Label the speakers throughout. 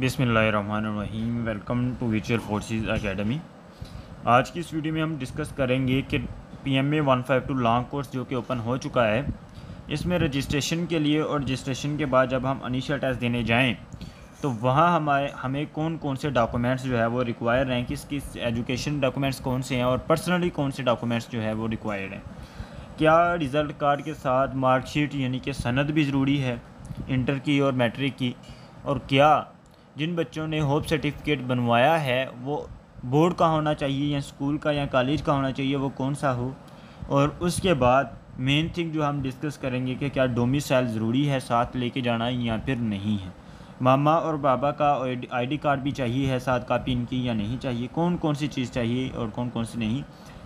Speaker 1: बिसमीम welcome to विचर forces academy आज की इस वीडियो में हम डिस्कस करेंगे कि P M A one five two long course जो कि ओपन हो चुका है इसमें रजिस्ट्रेशन के लिए और रजिस्ट्रेशन के बाद जब हम अनिशा टेस्ट देने जाएं तो वहाँ हमारे हमें कौन कौन से डॉक्यूमेंट्स जो है वो रिक्वायर हैं किस किस एजुकेशन डॉक्यूमेंट्स कौन से हैं और पर्सनली कौन से डॉक्यूमेंट्स जो है वो रिक्वायर्ड हैं क्या रिज़ल्ट कार्ड के साथ मार्कशीट यानी कि सनद भी ज़रूरी है इंटर की और मैट्रिक की और क्या जिन बच्चों ने होप सर्टिफिकेट बनवाया है वो बोर्ड का होना चाहिए या स्कूल का या कॉलेज का होना चाहिए वो कौन सा हो और उसके बाद मेन थिंग जो हम डिस्कस करेंगे कि क्या डोमिसाइल ज़रूरी है साथ लेके जाना या फिर नहीं है मामा और बाबा का आईडी कार्ड भी चाहिए है साथ कापी इनकी या नहीं चाहिए कौन कौन सी चीज़ चाहिए और कौन कौन सी नहीं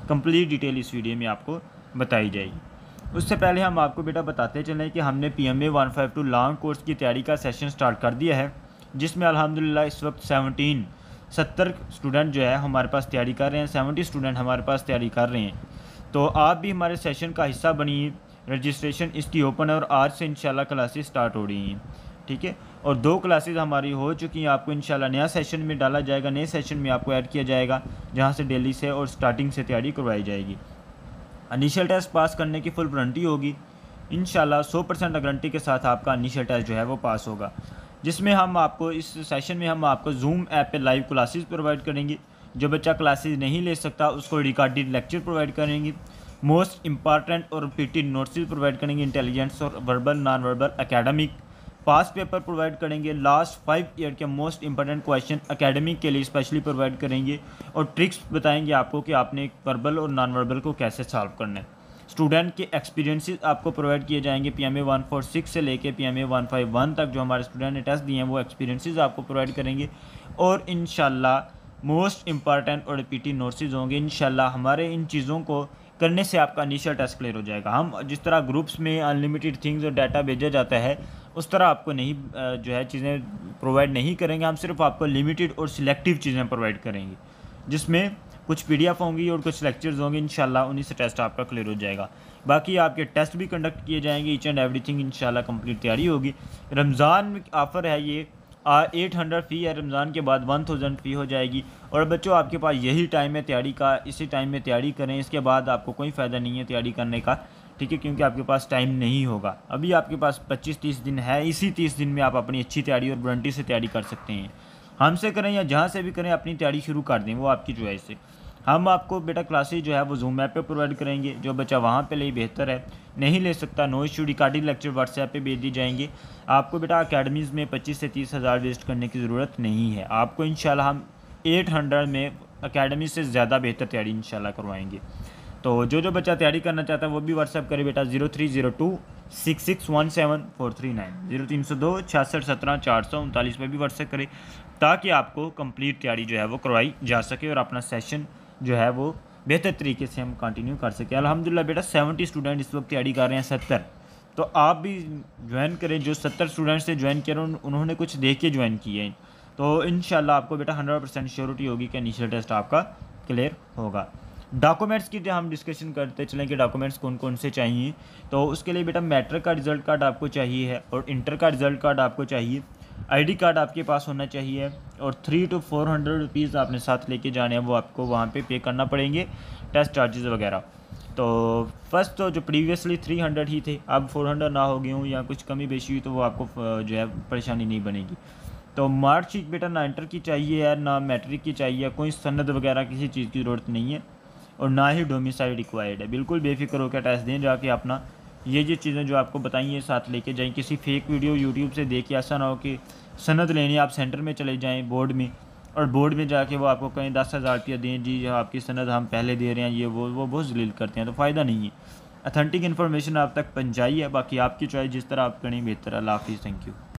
Speaker 1: कंप्लीट डिटेल इस वीडियो में आपको बताई जाएगी उससे पहले हम आपको बेटा बताते चलें कि हमने P M A one five two long course की तैयारी का सेशन स्टार्ट कर दिया है जिसमें अल्हम्दुलिल्लाह इस वक्त सेवनटीन सत्तर स्टूडेंट जो है हमारे पास तैयारी कर रहे हैं सेवेंटी स्टूडेंट हमारे पास तैयारी कर रहे हैं तो आप भी हमारे सेशन का हिस्सा बनिए रजिस्ट्रेशन इसकी ओपन है और आज से इंशाल्लाह क्लासेस स्टार्ट हो रही हैं ठीक है और दो क्लासेस हमारी हो चुकी हैं आपको इंशाल्लाह नया सेशन में डाला जाएगा नए सेशन में आपको ऐड किया जाएगा जहाँ से डेली से और स्टार्टिंग से तैयारी करवाई जाएगी इनिशियल टेस्ट पास करने की फुल गारंटी होगी इन शाला सौ परसेंट गारंटी के साथ आपका इनिशियल टेस्ट जो है वो पास होगा जिसमें हम आपको इस सेशन में हम आपको जूम ऐप पे लाइव क्लासेस प्रोवाइड करेंगे जो बच्चा क्लासेस नहीं ले सकता उसको रिकॉर्डेड लेक्चर प्रोवाइड करेंगे मोस्ट इंपॉर्टेंट और रिपीटेड नोट्स प्रोवाइड करेंगे इंटेलिजेंस और verbal non verbal academic past paper provide करेंगे लास्ट फाइव ईयर के मोस्ट इंपॉर्टेंट क्वेश्चन अकेडमिक के लिए स्पेशली प्रोवाइड करेंगे और ट्रिक्स बताएंगे आपको कि आपने वर्बल और नॉन वर्बल को कैसे सॉल्व करना है स्टूडेंट के एक्सपीरियंसिस आपको प्रोवाइड किए जाएंगे P M A one four six से लेके P M A one five one तक जो हमारे स्टूडेंट ने टेस्ट दिए हैं वो एक्सपीरियंसिस आपको प्रोवाइड करेंगे और इन मोस्ट इंपॉर्टेंट और टी नोर्सेज होंगे इन हमारे इन चीज़ों को करने से आपका इनिशियल टेस्ट क्लियर हो जाएगा हम जिस तरह ग्रुप्स में अनलिमिटेड थिंग्स और डाटा भेजा जाता है उस तरह आपको नहीं जो है चीज़ें प्रोवाइड नहीं करेंगे हम सिर्फ आपको लिमिटेड और सिलेक्टिव चीज़ें प्रोवाइड करेंगे जिसमें कुछ पी होंगी और कुछ लेक्चर्स होंगे इन उन्हीं से टेस्ट आपका क्लियर हो जाएगा बाकी आपके टेस्ट भी कंडक्ट किए जाएंगे ईच एंड एवरीथिंग इंशाल्लाह कंप्लीट तैयारी होगी रमज़ान में ऑफ़र है ये एट हंड्रेड फ़ी है रमज़ान के बाद वन थाउजेंड फ़ी हो जाएगी और बच्चों आपके पास यही टाइम है तैयारी का इसी टाइम में तैयारी करें इसके बाद आपको कोई फ़ायदा नहीं है तैयारी करने का ठीक है क्योंकि आपके पास टाइम नहीं होगा अभी आपके पास पच्चीस तीस दिन है इसी तीस दिन में आप अपनी अच्छी तैयारी और वारंटी से तैयारी कर सकते हैं हमसे करें या जहाँ से भी करें अपनी तैयारी शुरू कर दें वो आपकी चॉइस है हम आपको बेटा क्लासेज जो है वो जूम ऐप पे प्रोवाइड करेंगे जो बच्चा वहाँ पे ले बेहतर है नहीं ले सकता no issue recording lecture WhatsApp पे भेज दी जाएंगे आपको बेटा अकेडमीज़ में पच्चीस से तीस हज़ार वेस्ट करने की ज़रूरत नहीं है आपको इन हम एट हंड्रेड में अकेडमी से ज़्यादा बेहतर तैयारी इन करवाएंगे तो जो जो बच्चा तैयारी करना चाहता है वो भी व्हाट्सअप करे बेटा zero three zero two six six one seven four three nine zero तीन सौ दो छियासठ सत्रह चार सौ उनतालीस पर भी व्हाट्सअप करें ताकि आपको कंप्लीट तैयारी जो है वो करवाई जा सके और अपना सेशन जो है वो बेहतर तरीके से हम कंटिन्यू कर सकें अलहमदिल्ला बेटा सेवेंटी स्टूडेंट इस वक्त तैयारी कर रहे हैं सत्तर तो आप भी ज्वाइन करें जो सत्तर स्टूडेंट्स ने ज्वाइन किया उन्होंने कुछ देख के ज्वाइन किए हैं तो इन आपको बेटा हंड्रेड परसेंट श्योरिटी होगी कि इनिशियल टेस्ट आपका क्लियर होगा डॉक्यूमेंट्स की जो हम डिस्कशन करते चलें कि डॉक्यूमेंट्स कौन कौन से चाहिए तो उसके लिए बेटा मैट्रिक का रिजल्ट कार्ड आपको चाहिए है और इंटर का रिजल्ट कार्ड आपको चाहिए आईडी कार्ड आपके पास होना चाहिए और three to four hundred rupees आपने साथ लेके जाने हैं वो आपको वहाँ पे पे करना पड़ेंगे टेस्ट चार्जेस वगैरह तो फर्स्ट तो जो प्रीवियसली थ्री हंड्रेड ही थे अब फोर हंड्रेड ना हो गए हों या कुछ कमी बेची हुई तो वो आपको जो है परेशानी नहीं बनेगी तो मार्कशीट बेटा ना इंटर की चाहिए या ना मैट्रिक की चाहिए कोई सन्नत वगैरह किसी चीज़ की ज़रूरत नहीं है और ना ही डोमिसाइल रिक्वायर्ड है बिल्कुल बेफिक्र होकर टेस्ट दें जाके अपना ये जो चीज़ें जो आपको बताई हैं साथ लेके जाएं किसी फेक वीडियो यूट्यूब से देख के ऐसा ना हो कि सनत लेनी आप सेंटर में चले जाएं बोर्ड में और बोर्ड में जाके वो आपको कहीं दस हज़ार रुपया दें जी हाँ, आपकी सनत हम पहले दे रहे हैं ये वो वो बहुत जलील करते हैं तो फ़ायदा नहीं है अथेंटिक इन्फॉर्मेशन आप तक पहुँचाई है बाकी आपकी चॉइस जिस तरह आप करें बेहतर अल्लाह हाफ़ि थैंक यू